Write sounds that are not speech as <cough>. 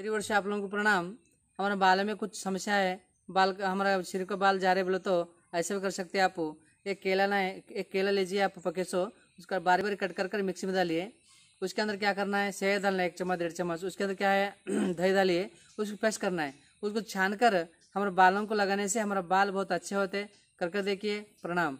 मेरी ओर से आप लोगों को प्रणाम हमारे बाल में कुछ समस्या है बाल हमारा शरीर का बाल जा रहे बोले तो ऐसे भी कर सकते हैं आप एक केला ना एक केला लीजिए आप पके सो उसका बारी बारी कट कर कर मिक्सी में डालिए उसके अंदर क्या करना है शहद डालना है एक चम्मच डेढ़ चम्मच उसके अंदर क्या है <clears throat> दही डालिए उसको फ्रेश करना है उसको छान कर हमारे बालों को लगाने से हमारा बाल बहुत अच्छे होते कर कर देखिए प्रणाम